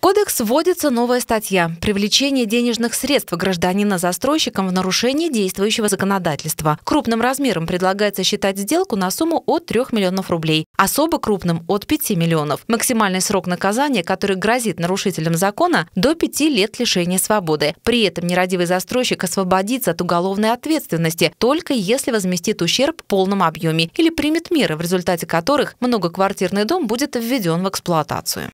кодекс вводится новая статья «Привлечение денежных средств гражданина застройщиком в нарушении действующего законодательства». Крупным размером предлагается считать сделку на сумму от 3 миллионов рублей, особо крупным – от 5 миллионов. Максимальный срок наказания, который грозит нарушителям закона, до 5 лет лишения свободы. При этом нерадивый застройщик освободится от уголовной ответственности, только если возместит ущерб в полном объеме или примет меры, в результате которых многоквартирный дом будет введен в эксплуатацию.